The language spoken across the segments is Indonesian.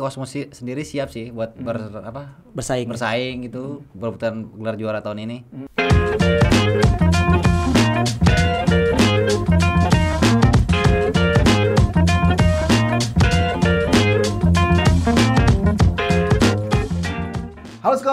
tapi sendiri siap sih buat hmm. ber apa bersaing bersaing gitu hmm. berebutan gelar juara tahun ini. Hmm.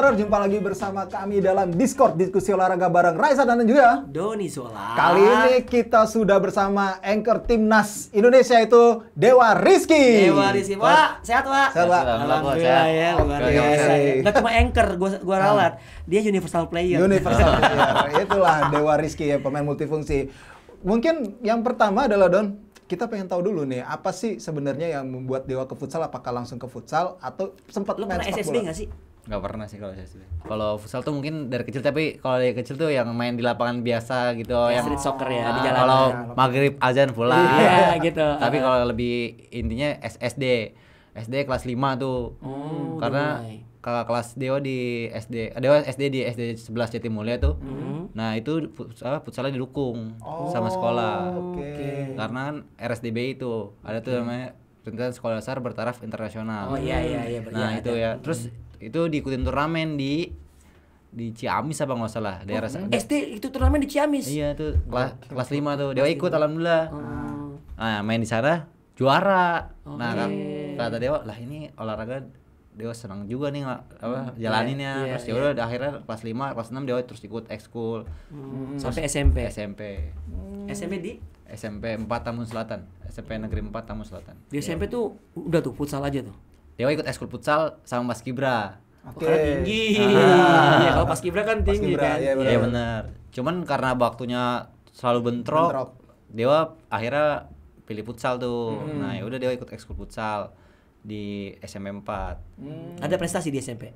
Horor, jumpa lagi bersama kami dalam Discord diskusi olahraga bareng Raisa dan juga Doni Sola. Kali ini kita sudah bersama anchor timnas Indonesia itu Dewa Rizky. Dewa Rizky, Wak, sehat Wak? Sehat Wak. Alhamdulillah ya, luar biasa. Gak cuma anchor, gua, gua ralat, dia universal player. Universal player, itulah Dewa Rizky ya, pemain multifungsi. Mungkin yang pertama adalah Don, kita pengen tahu dulu nih apa sih sebenarnya yang membuat Dewa ke futsal apakah langsung ke futsal atau sempat main pernah SSB gak sih? nggak pernah sih kalau saya sih kalau futsal tuh mungkin dari kecil tapi kalau dari kecil tuh yang main di lapangan biasa gitu ya, yang street soccer ya nah, di ah, jalan kalau ya, maghrib azan pulang iya gitu tapi ah. kalau lebih intinya SSD SD kelas 5 tuh oh, karena kakak kelas Dewa di SD eh, Dewa SD di SD 11 Jatimulia tuh. Mm -hmm. Nah, itu futsal futsalnya didukung oh, sama sekolah. Okay. Karena kan RSDB itu ada okay. tuh namanya Perintah Sekolah Dasar Bertaraf Internasional. Oh iya iya iya. Nah, iya, iya. ya, itu hmm. ya. Terus itu diikutin turnamen di di Ciamis apa nggak salah daerah oh, SD itu turnamen di Ciamis iya oh, tuh kelas kelas lima tuh dia ikut alhamdulillah oh. nah main di sana juara okay. Oh, nah kan iya. kata Dewa lah ini olahraga Dewa senang juga nih apa hmm, jalaninnya yeah, terus yeah, yaudah, iya. yeah. akhirnya kelas lima kelas enam Dewa terus ikut ekskul hmm. sampai SMP SMP hmm. SMP di SMP Empat Tamun Selatan SMP Negeri Empat Tamun Selatan di SMP yeah. tuh udah tuh futsal aja tuh Dewa ikut ekskul futsal sama Mas Kibra. Oke. Okay. tinggi. Ah. Iya, kalau Mas Kibra kan tinggi Kibra, kan. Iya, iya benar. Ya, Cuman karena waktunya selalu bentrok, bentrok. Dewa akhirnya pilih futsal tuh. Hmm. Nah, ya udah Dewa ikut ekskul futsal di SMP 4. Hmm. Ada prestasi di SMP?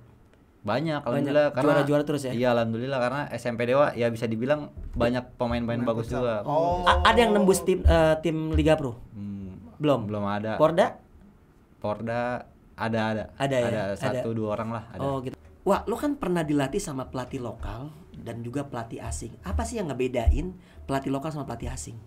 Banyak, alhamdulillah banyak. karena juara-juara terus ya. Iya, alhamdulillah karena SMP Dewa ya bisa dibilang banyak pemain-pemain bagus futsal. juga. Oh. ada yang nembus tim uh, tim Liga Pro? Hmm. Belum. Belum ada. Porda? Porda ada ada. Ada ya. Ada satu ada. dua orang lah. Ada. Oh gitu. Wah, lu kan pernah dilatih sama pelatih lokal dan juga pelatih asing. Apa sih yang ngebedain pelatih lokal sama pelatih asing?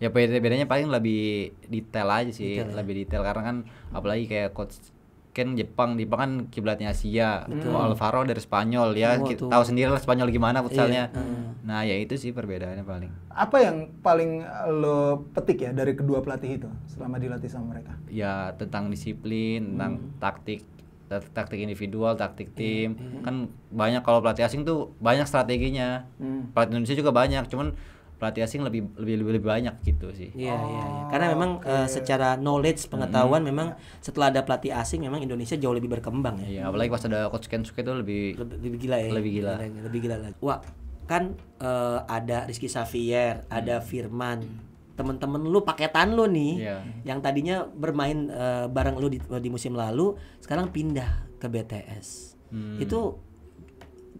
Ya bedanya paling lebih detail aja sih, detail, ya? lebih detail karena kan apalagi kayak coach kan Jepang, Jepang kan kiblatnya Asia. Betul. Alvaro dari Spanyol ya, oh, kita tahu sendiri lah Spanyol gimana iya, futsalnya. Iya. Nah, ya itu sih perbedaannya paling. Apa yang paling eh, lo petik ya dari kedua pelatih itu selama dilatih sama mereka? Ya tentang disiplin, tentang hmm. taktik, taktik individual, taktik iya, tim. -hmm. Kan banyak kalau pelatih asing tuh banyak strateginya. mm. Pelatih Indonesia juga banyak, cuman pelatih asing lebih lebih lebih, lebih banyak gitu sih. Iya, iya, iya. oh, iya. Karena memang okay. uh, eh, secara knowledge hmm. pengetahuan -hmm. memang setelah ada pelatih asing memang Indonesia jauh lebih berkembang ya. Iya apalagi pas ada coach Kensuke itu lebih lebih, lebih gila ya. Lebih gila. Lebih, lebih gila lagi. Wah kan uh, ada Rizky Xavier, hmm. ada Firman. Hmm temen-temen lu paketan lu nih yeah. yang tadinya bermain uh, bareng lu di, di musim lalu sekarang pindah ke BTS hmm. itu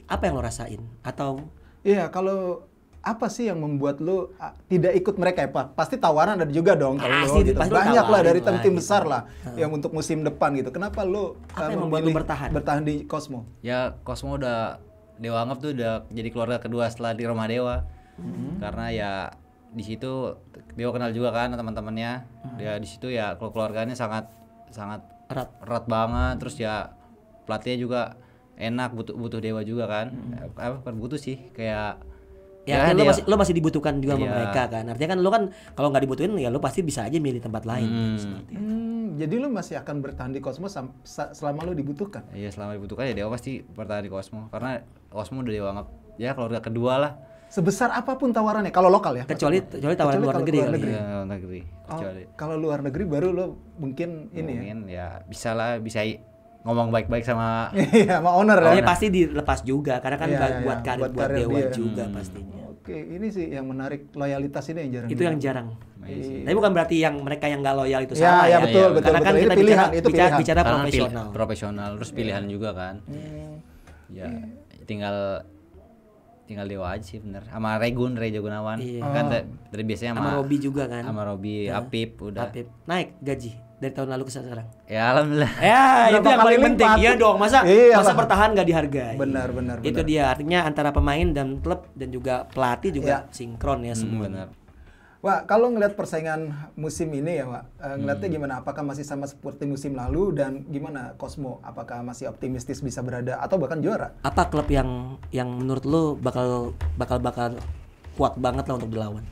apa yang lo rasain atau Iya, kalau apa sih yang membuat lu tidak ikut mereka ya Pak? Pasti tawaran ada juga dong kalau pasti, ah, lu, gitu. pasti banyak lah dari tim gitu. besar lah hmm. yang untuk musim depan gitu. Kenapa lu apa uh, membuat lu bertahan? Bertahan di Cosmo? Ya Cosmo udah Dewa Anggap tuh udah jadi keluarga kedua setelah di Roma Dewa. Hmm. Karena ya di situ Dewa kenal juga kan teman-temannya. Hmm. Ya di situ ya keluarganya sangat sangat erat erat banget. Terus ya pelatihnya juga enak butuh butuh Dewa juga kan. Hmm. Apa butuh sih kayak ya, ya kan lo masih lo masih dibutuhkan juga sama iya. mereka kan artinya kan lo kan kalau nggak dibutuhin ya lo pasti bisa aja milih tempat lain hmm. Gitu seperti Hmm, jadi lo masih akan bertahan di kosmos selama lo dibutuhkan iya selama dibutuhkan ya dia pasti bertahan di kosmos karena kosmos udah dianggap ya ya udah kedua lah sebesar apapun tawarannya kalau lokal ya kecuali kecuali tawaran kecuali luar negeri luar ya. negeri, ya, luar negeri. Oh, kecuali. Oh, kalau luar negeri baru lo mungkin, ini ya? mungkin ya, ya bisa lah bisa ngomong baik-baik sama iya, sama owner ya. pasti dilepas juga karena kan ya, buat ya, karir buat, buat dewa dia. juga hmm. pastinya Oke, ini sih yang menarik loyalitas ini yang jarang. Itu yang jarang. Amazing. Iya. Tapi bukan berarti yang mereka yang nggak loyal itu ya, salah ya. ya, betul, betul. Karena kan betul. kan kita pilihan, bicara, bicara profesional. Pilih, profesional, terus pilihan yeah. juga kan. Yeah. Ya, yeah. tinggal tinggal Dewa aja sih bener sama Regun Ray Gunawan iya. kan ah. dari biasanya sama, sama Robi juga kan sama Robi yeah. Apip udah Apip naik gaji dari tahun lalu ke sekarang? Ya alhamdulillah. Ya Berapa itu yang paling penting. Iya dong, masa iya, masa pertahan bertahan gak dihargai. Benar, benar, benar. Itu dia artinya antara pemain dan klub dan juga pelatih juga ya. sinkron ya semua. Hmm, Wah, kalau ngelihat persaingan musim ini ya, Wak, eh, ngelihatnya hmm. gimana? Apakah masih sama seperti musim lalu dan gimana Cosmo? Apakah masih optimistis bisa berada atau bahkan juara? Apa klub yang yang menurut lo bakal bakal bakal kuat banget lah untuk dilawan?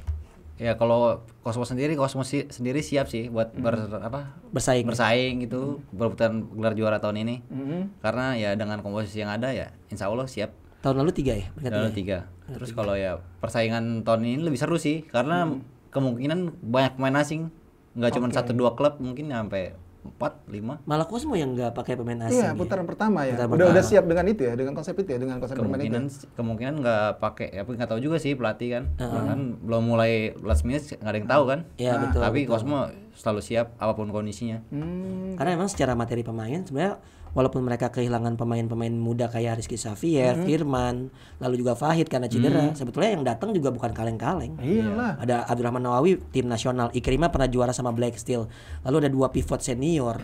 Ya kalau Cosmos sendiri Cosmos si, sendiri siap sih buat mm. apa bersaing bersaing gitu mm. berebutan gelar juara tahun ini. Mm -hmm. Karena ya dengan komposisi yang ada ya Insya Allah siap. Tahun lalu tiga ya. Tahun lalu ya? tiga. Ya? Terus kalau ya persaingan tahun ini lebih seru sih karena mm. kemungkinan banyak pemain asing nggak okay. cuma satu dua klub mungkin sampai empat lima malah Cosmo yang nggak pakai pemain asing iya ya? putaran ya? pertama ya putaran udah pertama. udah siap dengan itu ya dengan konsep itu ya dengan konsep kemungkinan itu. kemungkinan nggak pakai ya nggak tahu juga sih pelatih kan uh ah. -huh. kan belum mulai last minute nggak ada yang tahu kan ya, nah, betul, tapi betul. Cosmo selalu siap apapun kondisinya hmm. karena emang secara materi pemain sebenarnya walaupun mereka kehilangan pemain-pemain muda kayak Rizky Xavier, mm -hmm. Firman, lalu juga Fahid karena cedera. Mm. Sebetulnya yang datang juga bukan kaleng-kaleng. Iyalah. Ada Abdurrahman Nawawi tim nasional, Ikrima pernah juara sama Black Steel. Lalu ada dua pivot senior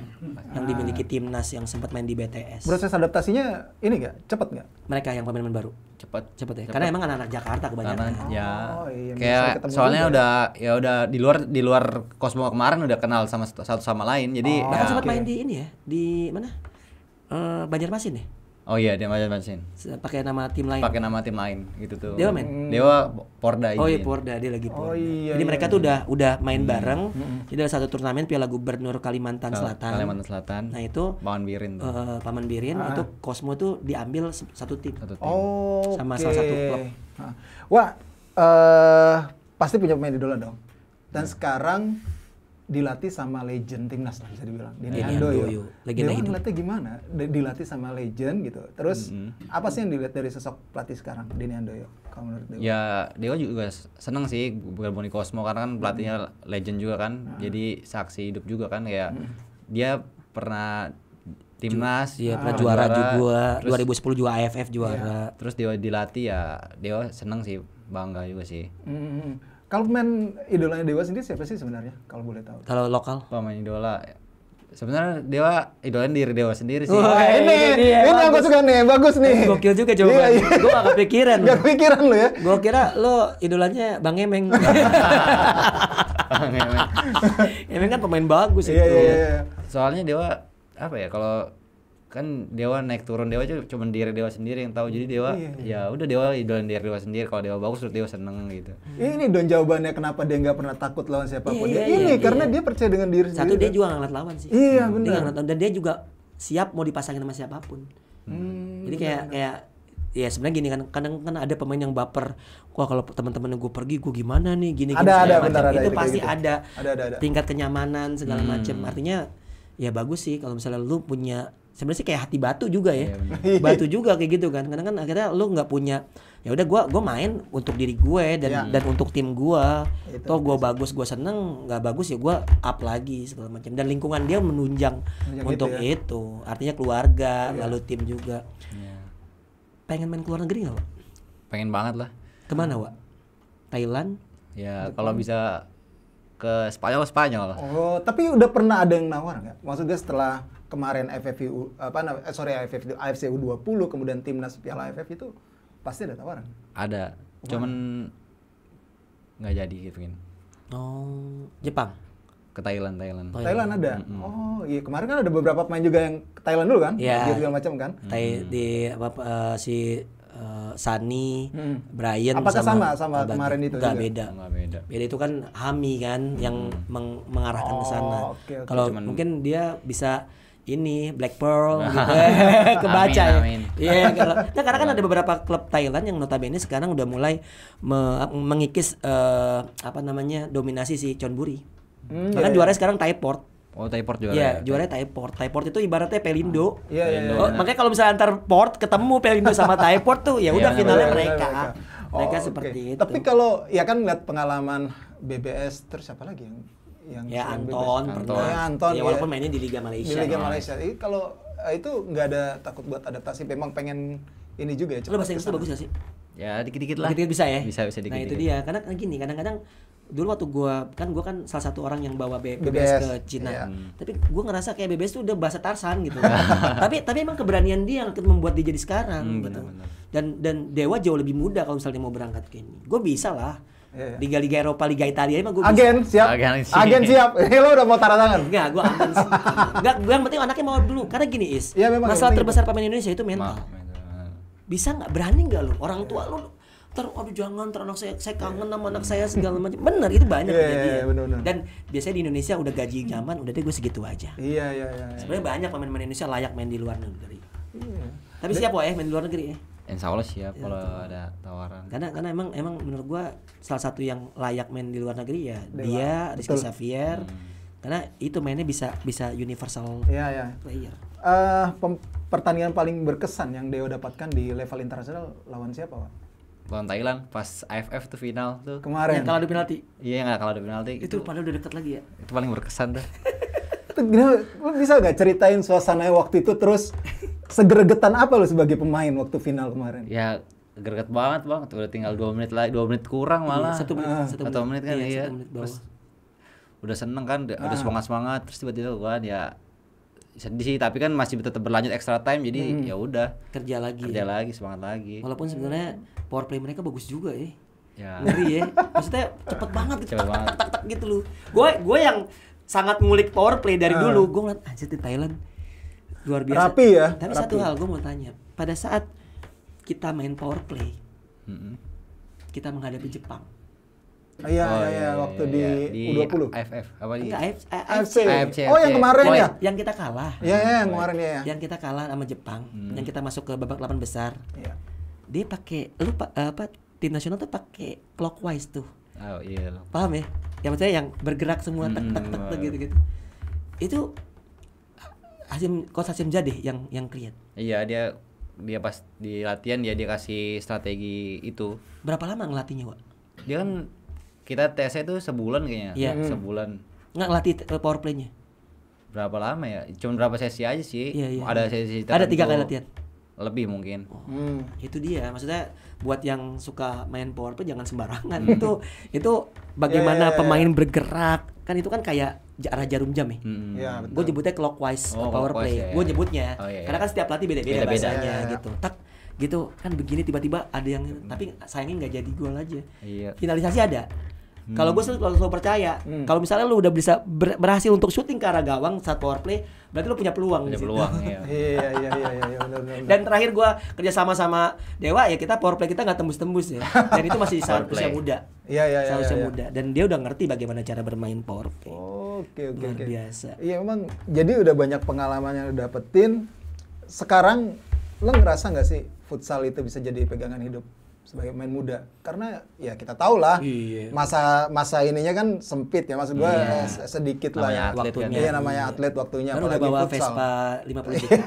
yang ah. dimiliki timnas yang sempat main di BTS. Proses adaptasinya ini enggak cepet nggak? Mereka yang pemain baru. Cepet. Cepet ya. Cepet. Karena emang anak-anak Jakarta kebanyakan. Karena, ya. Oh, iya, Kayak soalnya juga. Ya. udah ya udah di luar di luar Cosmo kemarin udah kenal sama satu sama lain. Jadi oh, ya, sempat main di ini ya di mana? uh, Banjarmasin ya? Oh iya, dia Banjarmasin. Pakai nama tim lain. Pakai nama tim lain gitu tuh. Dewa men. Hmm. Dewa Porda Oh iya Porda, dia lagi Porda. Oh, iya, Jadi iya, mereka iya. tuh iya. udah udah main hmm. bareng. Hmm. Jadi ada satu turnamen Piala Gubernur Kalimantan Kal Selatan. Kalimantan Selatan. Nah, itu Paman Birin tuh. Uh, Paman Birin ah. itu Cosmo tuh diambil satu tim. Satu tim. Oh. Sama okay. salah satu klub. Ah. Wah, uh, pasti punya pemain idola dong. Dan hmm. sekarang dilatih sama legend timnas lah bisa dibilang Dini iya, ya, Ando, Legenda Dewa ngeliatnya gimana? dilatih sama legend gitu. Terus mm-hmm. apa sih yang dilihat dari sosok pelatih sekarang Dini Andoyo Kalau menurut Dewa? Ya Dewa juga seneng sih Boni Cosmo karena kan pelatihnya mm-hmm. legend juga kan. nah. Jadi saksi hidup juga kan kayak mm-hmm. dia pernah timnas ya pernah ah, juara, juara juga terus, 2010 juga AFF juara. Ya. Terus Dewa dilatih ya Dewa seneng sih bangga juga sih. Mm-hmm kalau pemain idolanya Dewa sendiri siapa sih sebenarnya kalau boleh tahu? Kalau lokal? Pemain idola sebenarnya Dewa idolanya diri Dewa sendiri sih. Wah, ini ini, ini aku suka nih, bagus nih. Eh, gokil juga coba. Iya, iya. Gue gak kepikiran. gak kepikiran lo ya. Gue kira lo idolanya Bang Emeng. Bang Emeng. Emeng kan pemain bagus iya, itu. Iya, iya. Soalnya Dewa apa ya kalau kan dewa naik turun dewa cuma diri dewa sendiri yang tahu jadi dewa iya, iya. ya udah dewa idolain diri dewa sendiri kalau dewa bagus dewa seneng gitu eh, ini don jawabannya kenapa dia nggak pernah takut lawan siapapun iya, iya, ini iya, karena iya. dia percaya dengan diri satu sendiri satu dia kan? juga ngeliat lawan sih iya hmm. benar dia dan dia juga siap mau dipasangin sama siapapun hmm, jadi kayak kayak ya sebenarnya gini kan kadang kan ada pemain yang baper wah kalau teman-teman gue pergi gue gimana nih gini gini ada, ada, bentar, ada, itu ada, pasti gitu. ada, ada, ada, ada tingkat kenyamanan segala hmm. macam artinya ya bagus sih kalau misalnya lu punya sebenarnya sih kayak hati batu juga ya iya, batu juga kayak gitu kan karena kan akhirnya lu nggak punya ya udah gue gua main untuk diri gue ya dan ya. dan untuk tim gue Itu toh gue bagus gue seneng nggak bagus ya gue up lagi segala macam dan lingkungan dia menunjang, menunjang untuk itu, ya? itu artinya keluarga ya. lalu tim juga ya. pengen main ke luar negeri nggak pengen banget lah kemana wa Thailand ya kalau bisa ke Spanyol Spanyol oh tapi udah pernah ada yang nawar nggak maksudnya setelah kemarin FFU apa eh, sorry AFF AFC U20 kemudian timnas Piala AFF itu pasti ada tawaran. Ada. Wow. Cuman nggak jadi gitu kan. Oh, Jepang. Ke Thailand, Thailand. Thailand, Thailand ada. Mm -hmm. Oh, iya kemarin kan ada beberapa pemain juga yang ke Thailand dulu kan? Iya. gitu segala macam kan? Thai mm -hmm. di apa uh, si uh, Sunny, hmm. Brian Apakah sama sama, sama kemarin itu? Enggak beda. Enggak beda. Beda itu kan Hami kan hmm. yang meng mengarahkan oh, ke sana. Okay, okay. Kalau mungkin dia bisa ini Black Pearl gitu. Kan. kebaca ya. amin, amin. ya. Iya, kalau nah, karena kan ada beberapa klub Thailand yang notabene sekarang udah mulai me mengikis uh, apa namanya dominasi si Chonburi. Hmm, Bahkan yeah. Iya. juara sekarang Thaiport. Oh, Thaiport juara. Iya, yeah, ya, juaranya Thaiport. Thaiport itu ibaratnya Pelindo. Ah, iya, iya. Oh, makanya kalau misalnya antar port ketemu Pelindo sama Thaiport tuh ya iya, udah iya, finalnya mereka. mereka. Oh, mereka seperti itu. Tapi kalau ya kan ngeliat pengalaman BBS terus siapa lagi yang yang ya Anton bebas. pernah ya, Anton ya, ya. walaupun ya, mainnya di Liga Malaysia di Liga Malaysia ya. kalau eh, itu nggak ada takut buat adaptasi memang pengen ini juga ya lo bahasa Inggris bagus gak sih ya dikit-dikit lah dikit-dikit bisa ya bisa bisa dikit-dikit nah itu dia karena kan gini kadang-kadang dulu waktu gua kan gua kan salah satu orang yang bawa BBS, BBS ke Cina. Iya. Tapi gua ngerasa kayak BBS tuh udah bahasa Tarsan gitu. tapi tapi emang keberanian dia yang membuat dia jadi sekarang hmm, gitu. Bener, bener. Dan dan Dewa jauh lebih muda kalau misalnya mau berangkat ke ini. Gua bisa lah Yeah. Iya. Liga-liga Eropa, Liga Italia emang mah gue Agen, siap. Agen, siap. Agen siap. lo udah mau tanda tangan? Enggak, gue aman sih. Enggak, gue yang penting anaknya mau dulu. Karena gini, Is. Yeah, memang masalah terbesar pemain Indonesia itu mental. Maaf, Bisa nggak berani nggak lo? Orang tua lo ter aduh jangan ter anak saya saya kangen sama anak saya segala macam bener itu banyak yeah, iya, kejadian yeah, bener, bener. dan biasanya di Indonesia udah gaji nyaman hmm. udah deh gue segitu aja iya yeah, iya yeah, yeah, sebenarnya banyak pemain-pemain Indonesia layak main di luar negeri iya yeah. tapi siapa ya main di luar negeri ya Insya Allah siap iya, kalau ada tawaran. Karena karena emang emang menurut gua salah satu yang layak main di luar negeri ya Dewa. dia Rizky Xavier. Hmm. Karena itu mainnya bisa bisa universal ya, ya. player. Uh, pertandingan paling berkesan yang Deo dapatkan di level internasional lawan siapa, Pak? Lawan Thailand pas AFF tuh final tuh. Kemarin. Yang kalah di penalti. Iya, yang kalah di penalti. Itu, itu padahal udah dekat lagi ya. Itu paling berkesan tuh. Lu bisa gak ceritain suasana waktu itu terus Segeregetan apa lo sebagai pemain waktu final kemarin? Ya gerget banget bang, udah tinggal dua menit lagi, dua menit kurang iya, malah. Satu menit, uh, satu, satu menit, menit kan iya. iya. Menit terus udah seneng kan, udah ah. semangat semangat, terus tiba-tiba kan ya sedih sih tapi kan masih tetap berlanjut extra time jadi hmm. ya udah kerja lagi kerja ya. lagi semangat lagi walaupun sebenarnya power play mereka bagus juga ya ya. ngeri ya maksudnya cepet banget gitu cepet tak, banget. tak tak tak gitu loh. gue gue yang sangat ngulik power play dari uh. dulu gue ngeliat anjir di Thailand luar biasa rapi ya tapi rapi. satu hal gue mau tanya pada saat kita main power play mm-hmm. kita menghadapi Jepang oh, iya, oh, iya, iya, iya waktu iya, di, di U20. AFF, apa di? AFC. AFC. Oh, yang iya, kemarin ya? Yang kita kalah. Iya, yeah, yang kemarin ya, ya. Yang kita kalah sama Jepang, hmm. yang kita masuk ke babak 8 besar. Iya. Dia pakai lu eh, apa tim nasional tuh pakai clockwise tuh. Oh, iya. Paham ya? Yang maksudnya yang bergerak semua tek tek tek, tek gitu gitu. Itu Hasim coach Hasim Jadi yang yang create. Iya, dia dia pas di latihan dia dikasih strategi itu. Berapa lama ngelatihnya, Wak? Dia kan kita tesnya itu sebulan kayaknya. Iya, hmm. sebulan. Nggak ngelatih eh, power play-nya. Berapa lama ya? Cuma berapa sesi aja sih. Iya, iya, ada sesi tertentu. Ada tiga kali latihan lebih mungkin. Oh, hmm. Itu dia, maksudnya buat yang suka main power play jangan sembarangan. Hmm. Itu itu bagaimana yeah, yeah, yeah. pemain bergerak. Kan itu kan kayak arah jarum jam ya. Hmm. ya gue nyebutnya clockwise oh, power clockwise, play. Ya, ya. Gue nyebutnya. Oh, iya, iya, Karena kan setiap pelatih beda-beda bahasanya ya, gitu. Tak gitu kan begini tiba-tiba ada yang hmm. tapi sayangnya nggak jadi gol aja. Iya. Finalisasi ada. Hmm. Kalau gue selalu, selalu percaya, hmm. kalau misalnya lu udah bisa ber berhasil untuk syuting ke arah gawang saat power play, berarti lu punya peluang. Punya peluang, iya. iya. iya, iya, iya, iya Dan terakhir gue kerja sama sama Dewa ya kita power play kita nggak tembus-tembus ya. Dan itu masih saat usia muda. Iya, iya, iya. Saat usia muda. Dan dia udah ngerti bagaimana cara bermain power play. Oh. Oke, oke, Luar biasa. Iya, emang jadi udah banyak pengalaman yang dapetin. Sekarang lo ngerasa nggak sih futsal itu bisa jadi pegangan hidup? sebagai pemain muda karena ya kita tahu lah iya. masa masa ininya kan sempit ya maksud gue iya. sedikit lah ya waktunya kan. iya namanya atlet waktunya kan udah bawa futsal. Vespa 50 iya. juta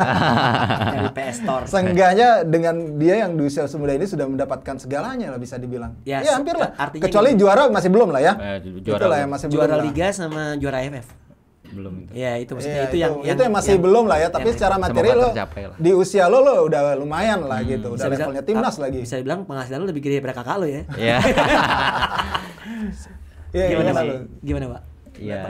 dari PS Store seenggaknya dengan dia yang di usia semuda ini sudah mendapatkan segalanya lah bisa dibilang ya, ya hampir lah kecuali gitu. juara masih belum lah ya eh, juara, gitu lah ya, masih juara belum liga lah. sama juara AFF belum itu. Iya, itu maksudnya ya, itu, itu yang itu yang masih yang, belum lah ya, tapi secara materi lo di usia lo lo udah lumayan lah hmm, gitu, udah bisa levelnya bisa, timnas ah, lagi. Bisa dibilang penghasilan lo lebih gede daripada kakak lo ya. Iya. iya, iya gimana, gimana sih? Iya. Gimana, Pak? Ya,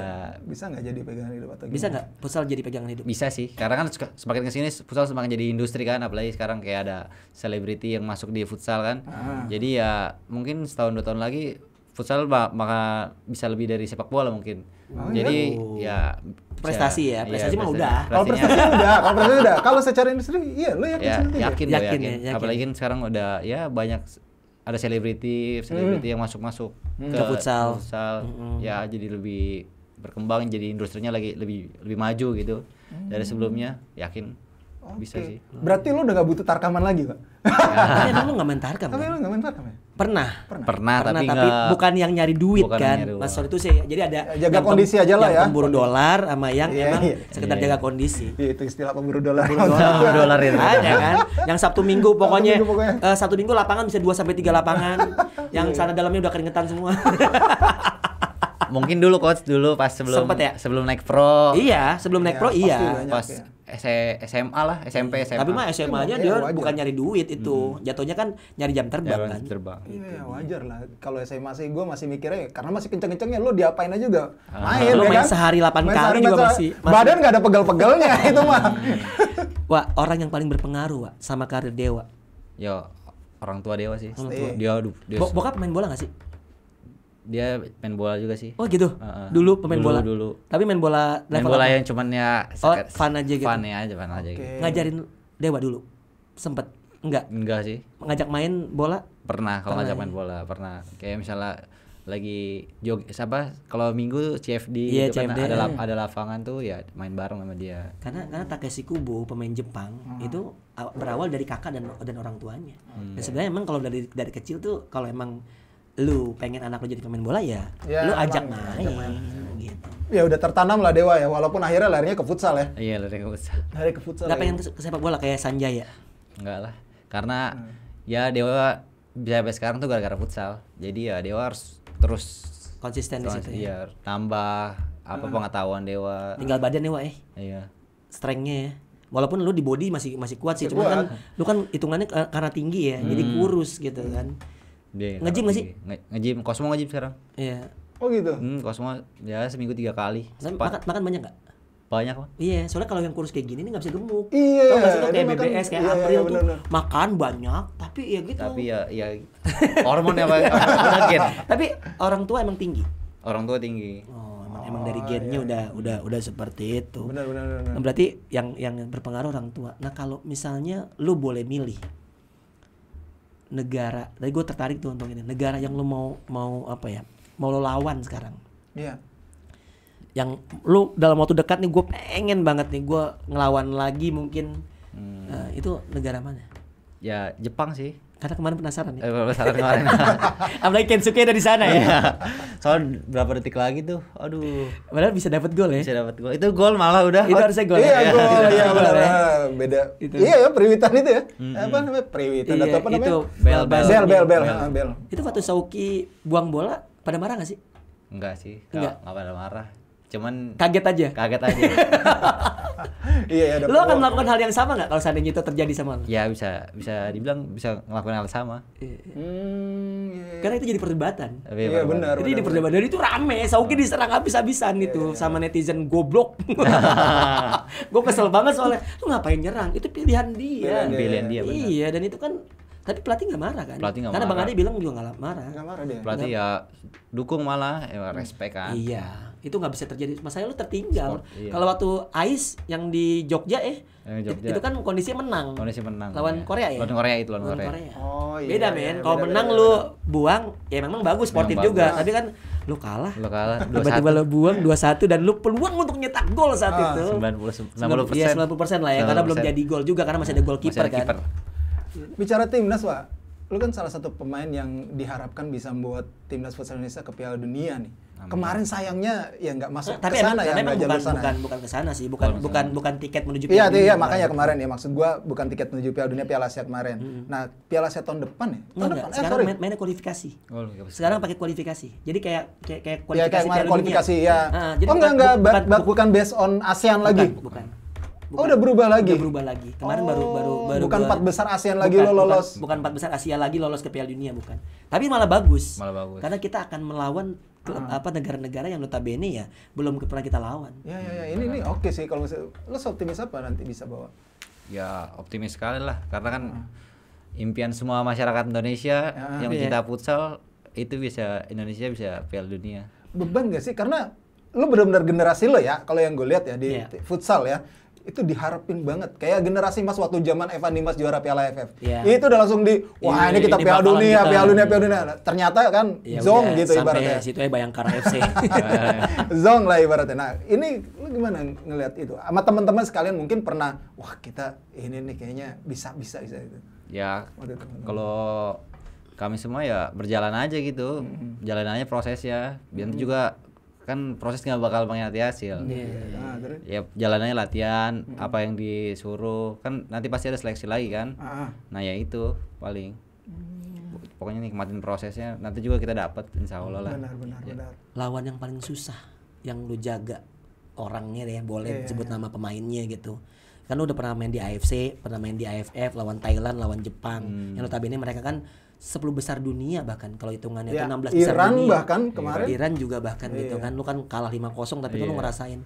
bisa nggak jadi pegangan hidup atau gimana? Bisa nggak futsal jadi pegangan hidup? Bisa sih. Karena kan semakin kesini futsal semakin jadi industri kan, apalagi sekarang kayak ada selebriti yang masuk di futsal kan. Ah. Jadi ya mungkin setahun dua tahun lagi futsal maka bisa lebih dari sepak bola mungkin. Oh, iya. Jadi oh. ya prestasi ya, iya, prestasi, ya, mah udah. Kalau prestasi udah, kalau prestasi udah. Kalau secara industri iya lu yakin ya, sendiri. Yakin, ya? yakin, yakin. Ya, yakin. Apalagi kan sekarang udah ya banyak ada selebriti, selebriti hmm. yang masuk-masuk hmm. ke, ke futsal. futsal. Hmm. Ya jadi lebih berkembang jadi industrinya lagi lebih lebih maju gitu hmm. dari sebelumnya yakin okay. bisa sih berarti lu udah gak butuh tarkaman lagi kok ya. tapi lu gak main tarkam tapi lu gak main tarkam ya Pernah. Pernah. Pernah, pernah tapi, tapi gak, bukan yang nyari duit bukan kan. Nyari Mas Sol itu sih. Jadi ada jaga yang kondisi aja lah ya. Pemburu dolar sama yang yeah, emang yeah. sekedar yeah. Iya. jaga kondisi. yeah, itu istilah pemburu dolar. Pemburu dolar, pemburu dolar itu. Ada kan. Yang Sabtu Minggu pokoknya, Sabtu minggu, pokoknya. Uh, Sabtu Minggu lapangan bisa 2 sampai tiga lapangan. yang yeah. sana dalamnya udah keringetan semua. Mungkin dulu coach dulu pas sebelum Sempet ya? sebelum naik pro. Iya, sebelum naik iya, iya. ya, pro iya. Pas SMA e, lah, SMP, SMA. Iya. Tapi mah SMA-nya iya, dia wajar. bukan nyari duit itu. Hmm. Jatuhnya kan nyari jam terbang kan. terbang. Iya, gitu. wajar lah. Kalau SMA sih gue masih mikirnya karena masih kenceng-kencengnya lo diapain aja juga. Ah. Main lo ya kan? sehari 8 kali juga masih, Badan gak ada pegal-pegalnya itu mah. Wah, orang yang paling berpengaruh sama karir Dewa. Yo, orang tua Dewa sih. Orang tua. Dia, dia, bokap main bola gak sih? dia main bola juga sih. Oh gitu. Uh, Dulu pemain dulu, bola. Dulu. Tapi main bola Main bola apa? yang cuman ya oh, fun aja gitu. Fun ya aja, fun okay. aja gitu. Ngajarin Dewa dulu. Sempet enggak? Enggak sih. Ngajak main bola? Pernah kalau ngajak ya? main bola, pernah. Kayak misalnya lagi jog siapa kalau minggu CFD yeah, itu CFD, kan ada lap, iya. ada lapangan tuh ya main bareng sama dia karena karena Takeshi Kubo pemain Jepang hmm. itu berawal dari kakak dan dan orang tuanya hmm. dan sebenarnya emang kalau dari dari kecil tuh kalau emang lu pengen anak lu jadi pemain bola ya, ya lu ajak emang, ya, main, ajak main. gitu. Ya udah tertanam lah Dewa ya, walaupun akhirnya larinya ke futsal ya. Iya, lari ke futsal. Lari ke futsal. Gak ya. pengen ke, ke sepak bola kayak Sanjaya? Enggak lah, karena hmm. ya Dewa bisa sampai sekarang tuh gara-gara futsal. Jadi ya Dewa harus terus konsisten di situ. Ya? Iya, tambah apa hmm. pengetahuan Dewa. Tinggal badan Dewa eh. Iya. Strengthnya ya walaupun lu di body masih masih kuat sih, cuma kan lu kan hitungannya eh, karena tinggi ya, hmm. jadi kurus gitu kan ngejim gak sih? Ngejim, kosmo ngejim sekarang. Iya. Oh gitu. Hmm, kosmo ya seminggu tiga kali. Makan, makan banyak gak? banyak kok. Iya, soalnya kalau yang kurus kayak gini nih nggak bisa gemuk. Iya. Tahu nggak sih kayak makan, BBS kayak iya, iya, iya April iya, tuh makan banyak tapi ya gitu. Tapi ya ya hormon ya gen. Tapi orang tua emang tinggi. Orang tua tinggi. Oh, emang, oh, emang dari oh, gennya iya. udah iya. udah udah seperti itu. Benar benar benar. berarti yang yang berpengaruh orang tua. Nah, kalau misalnya lu boleh milih negara tadi gue tertarik tuh untuk ini negara yang lo mau mau apa ya mau lo lawan sekarang iya yeah. yang lo dalam waktu dekat nih gue pengen banget nih gue ngelawan lagi mungkin hmm. uh, itu negara mana ya Jepang sih karena kemarin penasaran ya. Eh, penasaran kemarin. Apalagi Kensuke dari sana ya. Iya. Soal berapa detik lagi tuh. Aduh. Padahal bisa dapat gol ya. Bisa dapat gol. Itu gol malah udah. Itu harusnya gol. Iya, ya. gol. Iya, benar. Ya? Ah, beda. Itu. Iya, ya periwitan itu ya. Mm-hmm. Apa namanya? Periwitan iya, atau apa namanya? Itu bel bel bel bel ah, bel. Itu waktu Sauki buang bola pada marah gak sih? Enggak sih. Enggak. Enggak pada marah. Cuman kaget aja. Kaget aja. iya, ya, Lo akan melakukan hal yang sama nggak kalau seandainya itu terjadi sama lo? Ya bisa, bisa dibilang bisa melakukan hal sama. Iya. Hmm, iya, iya. Karena itu jadi perdebatan. Iya, benar. Jadi di perdebatan itu rame, saungki diserang habis-habisan itu sama netizen goblok. Gue kesel banget soalnya, lu ngapain nyerang? Itu pilihan dia. Pilihan dia. Iya, dan itu kan tapi pelatih nggak marah kan? Pelatih gak Karena marah. Bang adi bilang juga nggak marah. Gak marah dia. Pelatih gak. ya dukung malah, ya respect kan. Iya itu nggak bisa terjadi masalahnya lu tertinggal iya. kalau waktu Ais yang di Jogja eh Jogja. itu kan kondisi menang kondisi menang lawan ya. Korea ya lawan Korea itu lawan, Korea. Korea oh iya beda iya, men iya, kalau menang beda, lu beda. buang ya memang bagus sportif juga tapi kan lu kalah lu kalah tiba-tiba lu buang 2-1 dan lu peluang untuk nyetak gol saat oh, itu 90 90 ya, 90 persen lah ya 90%. karena belum jadi gol juga karena masih ada gol kiper kan keeper. Iya. bicara timnas pak lu kan salah satu pemain yang diharapkan bisa membuat timnas futsal Indonesia ke Piala Dunia nih Amin. Kemarin sayangnya ya nggak masuk tapi ke sana ya, emang bukan, sana. bukan bukan ke sana sih, bukan bukan bukan, tiket menuju iya, Piala iya, Dunia. Iya, makanya kemarin ya maksud gua bukan tiket menuju Piala Dunia Piala Asia kemarin. Hmm. Nah, Piala Asia tahun depan ya. Tahun Enggak, depan. Eh, sekarang eh, main, mainnya kualifikasi. Oh, iya, sekarang pakai kualifikasi. Jadi kayak kayak kayak iya, kualifikasi. Ya, kayak Piala kualifikasi ya. Nah, oh enggak enggak bukan, bukan, bukan based on ASEAN bukan, lagi. Bukan. Bukan, oh udah berubah lagi. Udah berubah lagi. Kemarin oh, baru baru baru bukan empat besar ASEAN lagi bukan, lo lolos. Bukan empat besar Asia lagi lolos ke Piala Dunia bukan. Tapi malah bagus. Malah bagus. Karena kita akan melawan Hmm. apa negara-negara yang notabene ya belum pernah kita lawan. Ya ya, ya. ini ini oke okay sih kalau lo optimis apa nanti bisa bawa? Ya optimis sekali lah karena kan hmm. impian semua masyarakat Indonesia hmm. yang mencinta iya. futsal itu bisa Indonesia bisa Piala Dunia. Beban gak sih karena lo benar-benar generasi lo ya kalau yang gue lihat ya di yeah. futsal ya itu diharapin banget. Kayak generasi Mas waktu zaman Evan Dimas juara Piala AFF. Yeah. Itu udah langsung di wah iya, ini, kita ini Piala Dunia, kita. Piala Dunia, Piala Dunia. Ternyata kan ya, zong gitu sampai ibaratnya. Sampai situ ya Bayangkara FC. zong lah ibaratnya. Nah, ini lu gimana ngelihat itu? Sama teman-teman sekalian mungkin pernah wah kita ini nih kayaknya bisa bisa bisa gitu Ya. Kalau kami semua ya berjalan aja gitu, mm -hmm. jalan aja prosesnya. Biar mm -hmm. juga kan proses nggak bakal mengkhianati hasil. Yeah. Iya. ya jalannya latihan, hmm. apa yang disuruh kan nanti pasti ada seleksi lagi kan. Ah. ah. Nah ya itu paling. Hmm. Pokoknya nikmatin prosesnya, nanti juga kita dapat insya Allah lah. Benar benar ya. benar. Lawan yang paling susah yang lu jaga orangnya deh, boleh yeah, sebut nama pemainnya gitu kan lu udah pernah main di AFC, pernah main di AFF, lawan Thailand, lawan Jepang. Hmm. Yang notabene mereka kan 10 besar dunia bahkan kalau hitungannya ya, itu 16 Iran besar dunia. bahkan iya. kemarin. Iran juga bahkan gitu iya. gitu kan. Lu kan kalah 5-0 tapi kan iya. lu ngerasain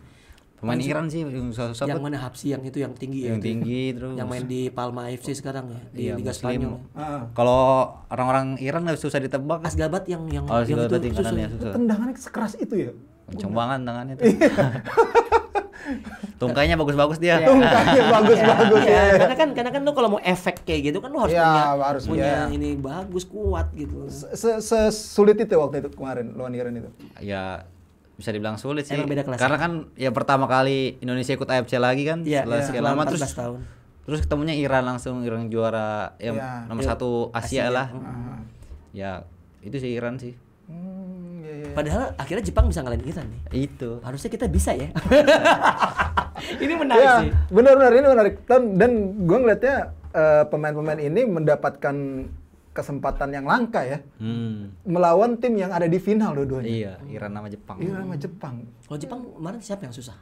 pemain Iran sih yang sahabat. yang mana Hapsi yang itu yang tinggi ya yang ya, tinggi terus yang main di Palma FC sekarang ya di iya, Liga Spanyol uh. kalau orang-orang Iran nggak susah ditebak kan? Asgabat yang yang, oh, yang itu, itu susah. itu, ya, tendangannya sekeras itu ya kenceng banget tangannya itu. Iya. Tungkainya bagus-bagus dia. Iya. Tungkainya bagus-bagus ya. Karena kan karena kan lu kalau mau efek kayak gitu kan lu harus ya, punya harus punya ya. ini bagus kuat gitu. Sesulit itu waktu itu kemarin lawan Iran itu. Ya bisa dibilang sulit sih. beda kelas. Karena kan ya pertama kali Indonesia ikut AFC lagi kan ya, setelah ya. sekian lama terus tahun. Terus ketemunya Iran langsung Iran juara ya, ya. nomor satu Asia, Asia lah. Uh iya. -huh. Ya itu sih Iran sih. Hmm. Iya. Padahal akhirnya Jepang bisa ngalahin kita nih. Itu. Harusnya kita bisa ya. ini menarik ya, sih. Benar-benar ini menarik. Dan, dan gue ngeliatnya uh, pemain-pemain ini mendapatkan kesempatan yang langka ya. Hmm. Melawan tim yang ada di final dua-duanya. Iya, Iran sama Jepang. Iran sama Jepang. Kalau Jepang kemarin siapa yang susah?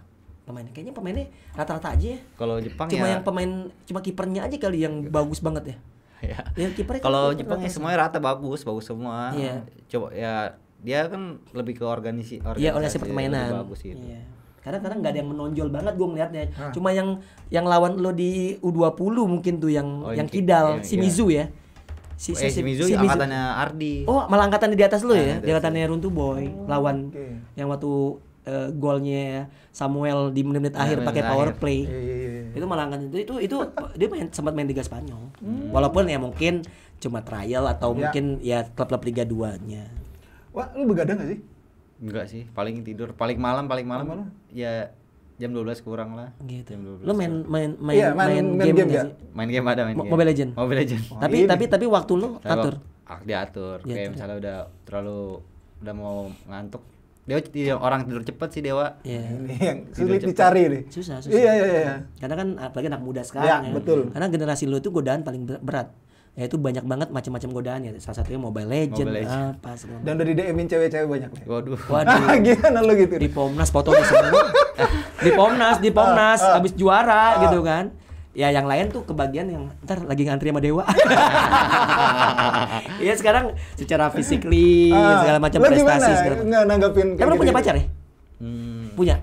pemainnya kayaknya pemainnya rata-rata aja ya kalau Jepang cuma ya... yang pemain cuma kipernya aja kali yang bagus banget ya ya, ya kipernya kan kalau Jepang ya semuanya rata bagus bagus semua ya. coba ya dia kan lebih ke iya, organisasi organisasi ya, si permainan bagus gitu iya. karena kadang nggak ada yang menonjol banget gue ngeliatnya Hah. cuma yang yang lawan lo di U20 mungkin tuh yang oh, yang kidal yang, si Mizu ya si, oh, ya, si, eh, si, Mizu, si Mizu angkatannya Ardi oh malah di atas lo nah, ya di angkatannya iya. Runtu Boy oh, lawan okay. yang waktu uh, golnya Samuel di menit-menit ya, akhir pakai power play. Iya, iya, iya, iya. Itu malah itu itu, itu dia main sempat main Liga Spanyol. Hmm. Walaupun ya mungkin cuma trial atau ya. mungkin ya klub-klub Liga 2-nya. Wah, lu begadang gak sih? Enggak sih, paling tidur, paling malam, paling malam. Malam? Ya jam 12 kurang lah. Gitu. Jam 12. Lu main main main iya, main, main, game, game gak? Sih? Main game ada main Mo game. Mobile Legend. Mobile Legend. Oh, tapi ini. tapi tapi waktu lu atur. Ah, diatur. Gitu. Kayak misalnya udah terlalu udah mau ngantuk Dewa orang tidur cepet sih Dewa. Iya. Yeah. Yang sulit cepet. dicari nih. Susah, iya, susah. Iya, iya, iya. Karena kan apalagi anak muda ya, sekarang ya. ya. betul. Karena generasi lu itu godaan paling berat ya itu banyak banget macam-macam godaan ya salah satunya Mobile Legend, Mobile Legend. apa segala dan dari di DM-in cewek-cewek banyak nih waduh waduh gimana lo gitu di Pomnas foto di semua eh, di Pomnas di Pomnas uh, uh, juara uh. gitu kan ya yang lain tuh kebagian yang ntar lagi ngantri sama dewa Iya sekarang secara uh, segala macam prestasi gimana? segala macam. Nggak kamu punya gitu punya pacar ya? Hmm. Punya.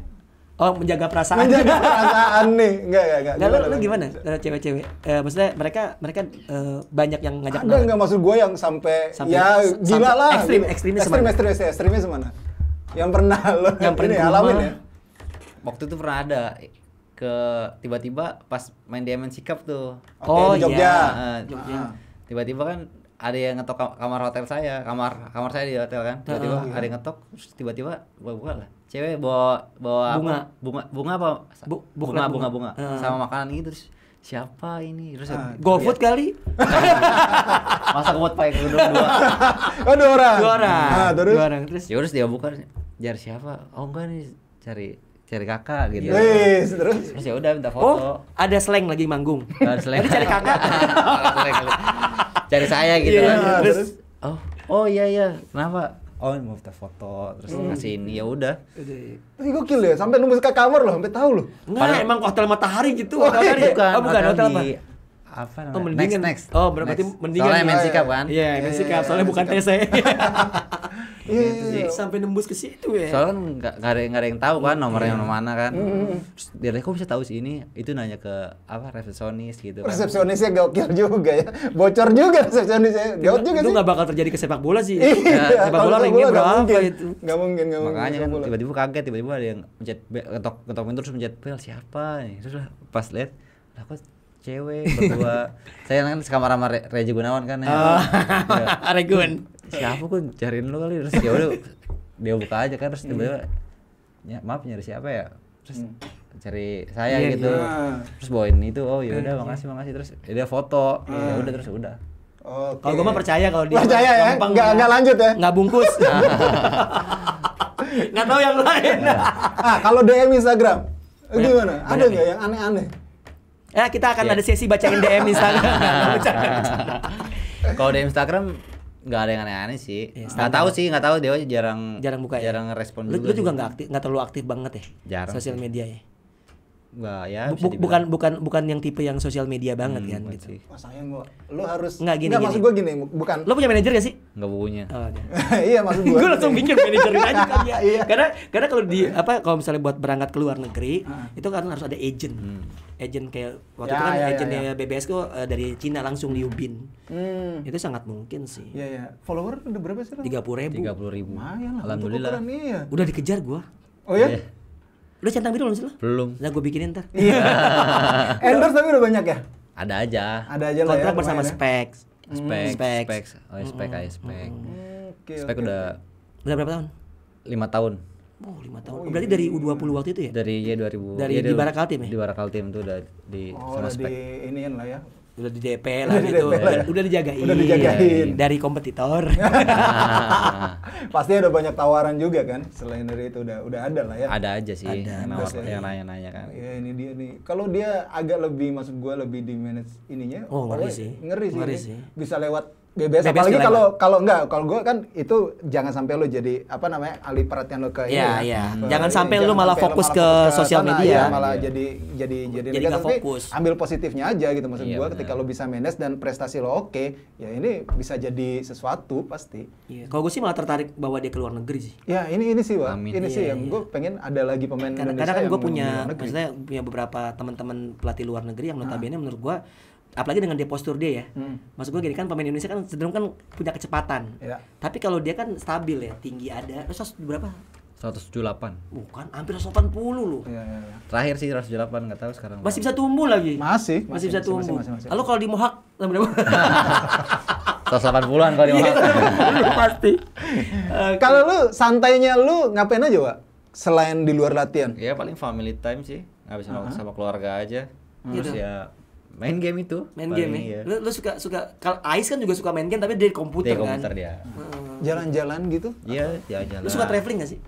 Oh, menjaga perasaan. Menjaga perasaan nih. Enggak, enggak, enggak. lu, gimana? gimana? Eh, cewek-cewek. Uh, maksudnya mereka mereka uh, banyak yang ngajak Ada enggak maksud gue yang sampai, sampai ya gila lah. Ekstrim, ekstrimnya ekstrim, semana? Ekstrim, ekstrim, ekstrimnya semana? Yang pernah lo yang pernah alamin ya? Waktu itu pernah ada ke tiba-tiba pas main Diamond Sikap tuh. Okay, oh, di Jogja. Iya, uh, Jogja. Ah. Tiba-tiba kan ada yang ngetok kamar hotel saya kamar kamar saya di hotel kan tiba-tiba oh, iya. ada yang ngetok tiba-tiba gua buka lah cewek bawa bawa bunga apa? bunga bunga apa Bu, bunga bunga bunga, bunga. Uh. sama makanan gitu terus siapa ini terus ah, GoFood kali masa buat pakai gedung dua oh dua orang dua orang ah, terus? dua orang terus ya terus dia buka cari siapa oh enggak nih cari cari kakak gitu. Yes, iya. terus terus ya udah minta foto. Oh, ada slang lagi manggung. Ada slang. cari kakak. cari saya gitu yeah, kan. Terus, oh, oh iya iya. Kenapa? Oh, mau minta foto, terus hmm. ini ya udah. Tapi gokil ya, sampai nunggu ke kamar loh, sampai tahu loh. Enggak, emang hotel matahari gitu, oh, hotel Iya. Bukan, oh, bukan hotel, hotel apa? Di, apa namanya? Oh, mendingan. Next, next. Oh, berarti next. mendingan. Soalnya main iya, sikap kan? Iya, yeah, main iya, sikap. Soalnya bukan TC. Iya, Iya. sampai nembus ke situ ya. Soalnya kan nggak ada nggak ada yang tahu kan nomornya yeah. mana kan. Mm -hmm. Terus dia kok bisa tahu sih ini? Itu nanya ke apa resepsionis gitu kan. Resepsionisnya gokil juga ya. Bocor juga resepsionisnya. Gaut juga itu sih. Itu bakal terjadi ke sepak bola sih. Iya. sepak bola ringnya berapa mungkin. itu? Gak mungkin, Gak mungkin. Makanya kan tiba-tiba kaget, tiba-tiba ada yang mencet ketok ketok pintu terus mencet bel siapa? Terus pas lihat, lah kok cewek berdua saya kan sekamar sama Re Reji Gunawan kan ya, oh. Ah, iya. Regun siapa kok cariin lu kali terus ya udah dia buka aja kan terus tiba-tiba iya. ya, maaf nyari siapa ya terus hmm. cari saya yeah, gitu yeah. Gitu. terus bawain itu oh ya udah hmm. makasih makasih terus ya, dia foto ya hmm. udah terus udah Okay. Kalau gue mah percaya kalau dia percaya ya, gampang nggak nggak lanjut ya, nggak bungkus, nggak tahu yang lain. Nah, ah kalau DM Instagram iya. banyak, gimana? Banyak ada nggak yang aneh-aneh? Ya kita akan yeah. ada sesi bacain DM Instagram. Kalau DM Instagram nggak ada yang aneh-aneh sih. Ya, nggak tahu sih, nggak tahu dia jarang jarang buka ya? jarang ya. respon. Lu, juga lu juga nggak aktif, nggak terlalu aktif banget ya. Jarang. Sosial media ya nggak ya Bu, bukan bukan bukan yang tipe yang sosial media banget hmm, kan gitu Wah, sayang gua lu harus nggak gini, Enggak maksud gua gini bukan lu punya manajer gak sih Enggak punya oh, iya maksud gua gua langsung bikin manajer aja kan ya iya. karena karena kalau di apa kalau misalnya buat berangkat ke luar negeri hmm. itu kan harus ada agent hmm. agent kayak waktu ya, itu kan ya, ya agentnya ya, BBS kok uh, eh, dari Cina langsung di Ubin hmm. itu sangat mungkin sih Iya, iya. follower udah berapa sih tiga puluh ribu ribu Mayan lah, alhamdulillah ukuran, iya. udah dikejar gua Oh ya? Yeah? lu centang biru belum sih lo? Belum. Lah gue bikinin ntar. Iya. Endor eh, tapi udah banyak ya? Ada aja. Ada aja ya, Kontrak ya, bersama hmm. specs. Specs. Specs. Oh, spek mm. aja spek. Okay, spek udah. Udah berapa tahun? Lima tahun. Oh, lima tahun. Oh, oh iya, Berarti iya, dari iya. U20 waktu itu ya? Dari ya 2000. Dari ya, di Barakaltim ya? Di Barakal Tim tuh udah di oh, sama udah Oh di iniin lah ya udah di DP lah udah gitu. Di DP udah, udah dijagain. Udah dijagain. Dari kompetitor. nah. Pasti ada banyak tawaran juga kan selain dari itu udah udah ada lah ya. Ada aja sih. Ada. Nawar yang nanya-nanya kan. Ya ini dia nih. Kalau dia agak lebih masuk gua lebih di manage ininya. Oh, ngeri sih. Ngeri sih. Ngeri sih. Bisa lewat bebas, bebas apalagi kalau kalau enggak kalau gue kan itu jangan sampai lo jadi apa namanya ahli perhatian lo ke yeah, ini yeah. ya. Iya. jangan sampai lo malah fokus ke, sosial media ya, malah yeah. jadi jadi jadi, jadi negatif fokus. ambil positifnya aja gitu maksud yeah, gue ketika lo bisa manage dan prestasi lo oke ya ini bisa jadi sesuatu pasti yeah. kalau gue sih malah tertarik bawa dia ke luar negeri sih ya ini ini sih wah ini yeah, sih yeah. yang iya. gue pengen ada lagi pemain karena, Indonesia karena kan gue punya maksudnya punya beberapa teman-teman pelatih luar negeri yang nah. notabene menurut gue apalagi dengan dia postur dia ya. Hmm. Maksud gue gini kan pemain Indonesia kan cenderung kan punya kecepatan. ya. Tapi kalau dia kan stabil ya, tinggi ada. Terus berapa? 178. Bukan, hampir 180 loh. ya, ya, ya. Terakhir sih 178 nggak tahu sekarang. Masih bisa tumbuh lagi. Masih. Masih, masih bisa masih, tumbuh. Masih, masih, masih. Lalu kalau di Mohak 180-an kalau di iya. Mohak. pasti. Kalau lu santainya lu ngapain aja, Pak? Selain di luar latihan? Ya paling family time sih. Habis uh -huh. sama keluarga aja. Terus gitu. ya main game itu main game ya iya. lu, lu suka suka kalau Ais kan juga suka main game tapi dari komputer dari kan komputer dia hmm. jalan-jalan hmm. gitu iya ya jalan lu suka traveling gak sih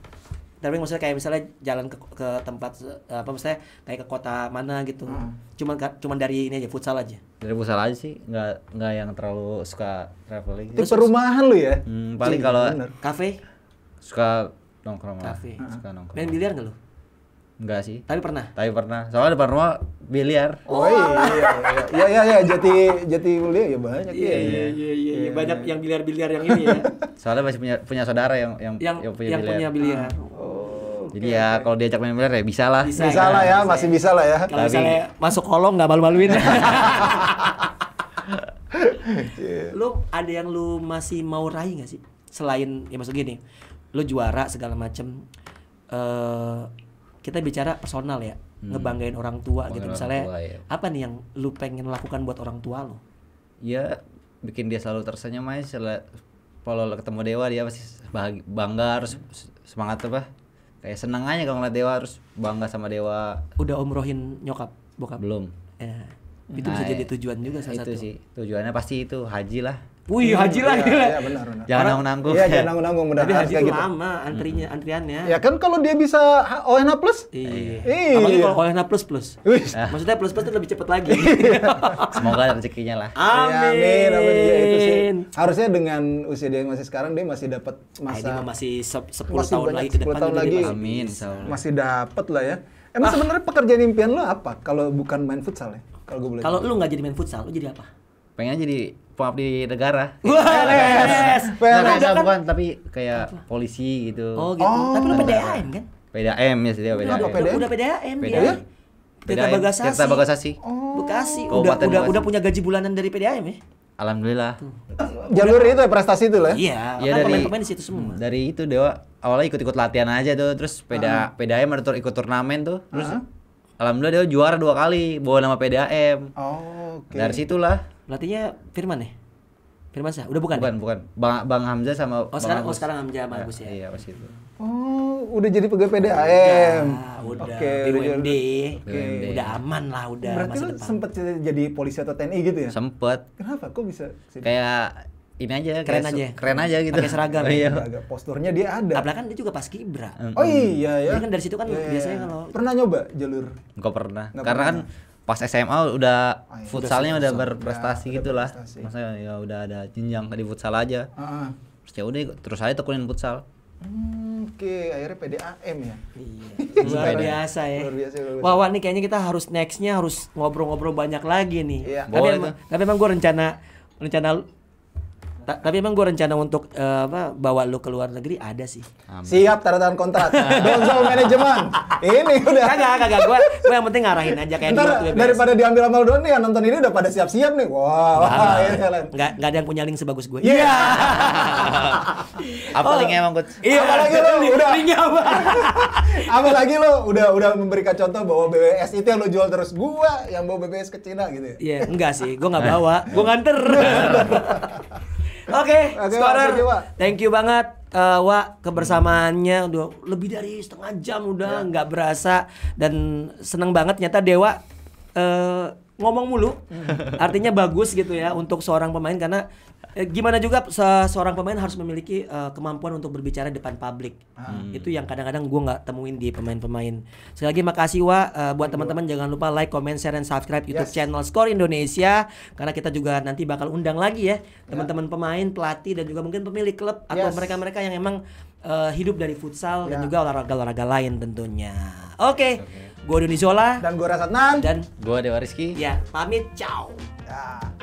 traveling maksudnya kayak misalnya jalan ke, ke tempat apa misalnya kayak ke kota mana gitu hmm. cuman cuman dari ini aja futsal aja dari futsal aja sih nggak nggak yang terlalu suka traveling itu perumahan lu ya hmm, paling iya, kalau kafe suka nongkrong kafe suka nongkrong main biliar gak lu Enggak sih. Tapi pernah. Tapi pernah. Soalnya depan rumah biliar. Oh, oh iya, iya, iya, iya, jati jati mulia ya banyak. Iya, ya. iya, iya, iya, iya. banyak yang biliar-biliar yang ini ya. Soalnya masih punya punya saudara yang yang yang, yang punya yang biliar. Punya biliar. Ah. Oh, Jadi ya kalau diajak main biliar ya bisa lah. Bisa, bisa lah ya, bisa masih bisa lah ya. Kalau misalnya masuk kolong nggak malu-maluin. yeah. Lu ada yang lu masih mau raih nggak sih? Selain ya maksud gini, lu juara segala macem. Eh uh, kita bicara personal ya hmm. ngebanggain orang tua gitu misalnya tua, ya. apa nih yang lu pengen lakukan buat orang tua lo ya bikin dia selalu tersenyum aja kalau ketemu dewa dia pasti bangga harus semangat apa kayak senang aja kalau ngeliat dewa harus bangga sama dewa udah umrohin nyokap bokap belum ya. itu nah, bisa jadi iya. tujuan juga salah itu satu sih tujuannya pasti itu haji lah Wih, iya, haji lah iya, gitu lah Iya, benar, benar. Jangan nanggung-nanggung. Iya, jangan nanggung-nanggung benar. Tapi haji itu gitu. lama antrinya, antriannya. Ya kan kalau dia bisa OHNA plus? Iya. iya. Apalagi kalau OHNA plus plus. Iya. Maksudnya plus plus itu lebih cepat lagi. Iya. Semoga rezekinya lah. Amin. Ya, amin, amin. Ya, itu Harusnya dengan usia dia yang masih sekarang dia masih dapat ah, masa. Nah, masih 10 masih tahun lagi ke depan. tahun lagi. Amin. Masih dapat lah ya. Emang ah. sebenarnya pekerjaan impian lo apa kalau bukan main futsal ya? Kalau gue boleh. Kalau lu nggak jadi main futsal, lu jadi apa? Pengen jadi di negara. Wah, PNS. bukan, tapi kayak Apa? polisi gitu. Oh, gitu. Oh. Tapi lu PDAM kan? PDAM ya sih dia PDAM. Udah, PDAM. udah PDAM, PDAM. dia. Tirta Bagasasi. Tirta Bagasasi. Oh. Bekasi. Udah udah Bekasi. udah punya gaji bulanan dari PDAM ya? Alhamdulillah. Tuh. Jalur itu ya prestasi itu lah. Iya, ya, dari pemain-pemain di situ semua. Dari itu Dewa awalnya ikut-ikut latihan aja tuh, terus peda uh -huh. PDAM ada ikut turnamen tuh, terus uh -huh. alhamdulillah dia juara dua kali bawa nama PDAM. Oh, oke. Okay. Dari situlah pelatihnya Firman ya Firman sih, udah bukan ya? bukan ya? bukan Bang Bang Hamzah sama oh Bang sekarang oh, Agus. oh sekarang Hamzah sama ya, Agus ya, ya iya pas itu oh udah jadi pegawai PDAM udah, udah okay, PUMD okay. udah aman lah udah berarti lu sempet jadi polisi atau TNI gitu ya sempet kenapa kok bisa kayak ini aja keren aja keren aja gitu pakai seragam oh, iya. posturnya dia ada apalagi nah, kan dia juga pas kibra oh iya ya dia kan dari situ kan yeah. Iya, biasanya iya. kalau pernah nyoba jalur enggak pernah Nggak karena pernah. kan pas SMA udah ah, iya, futsalnya udah, udah berprestasi ya, gitulah maksudnya ya udah ada jenjang di futsal aja uh -huh. terus ya udah terus saya tekunin futsal Hmm, Oke, okay. akhirnya PDAM ya. Iya. Luar biasa ya. Luar biasa, luar biasa. Wah, wah, nih kayaknya kita harus nextnya harus ngobrol-ngobrol banyak lagi nih. Iya. Tapi, emang, tapi emang gue rencana rencana Ta tapi emang gue rencana untuk uh, apa bawa lu ke luar negeri ada sih. Amin. Siap tanda tangan kontrak. Donzo manajemen. Ini udah. Kagak kagak gue gue yang penting ngarahin aja kayak Ntar, di ya, daripada diambil sama Don nih yang nonton ini udah pada siap-siap nih. Wah, wow, nah, Enggak ada yang punya link sebagus gue. Iya. Yeah. apa oh. linknya emang gue? Iya, apa lagi lu udah linknya apa? apa lagi lu udah udah memberikan contoh bahwa BBS itu yang lu jual terus gue yang bawa BBS ke Cina gitu ya? Iya, yeah, enggak sih. gue nggak bawa. gue nganter. Oke, okay, scorer. Thank you banget uh, eh, wa kebersamaannya udah lebih dari setengah jam udah ya. nggak ya. berasa dan seneng banget nyata Dewa uh, ngomong mulu. Hmm. Artinya bagus gitu ya untuk seorang pemain karena Eh, gimana juga seorang pemain harus memiliki uh, kemampuan untuk berbicara depan publik. Ah. Hmm. Itu yang kadang-kadang gue nggak temuin di pemain-pemain. Sekali lagi makasih Wa uh, eh, buat teman-teman jangan lupa like, comment, share, dan subscribe YouTube channel Score Indonesia karena kita juga nanti bakal undang lagi ya teman-teman yeah. pemain, pelatih dan juga mungkin pemilik klub atau mereka mereka-mereka yang emang uh, hidup dari futsal yeah. dan ya. juga olahraga-olahraga lain tentunya. Oke. Okay. Okay. Gue Doni Zola dan gue Rasatnan dan gue Dewa Rizky. Ya, pamit, ciao. yeah.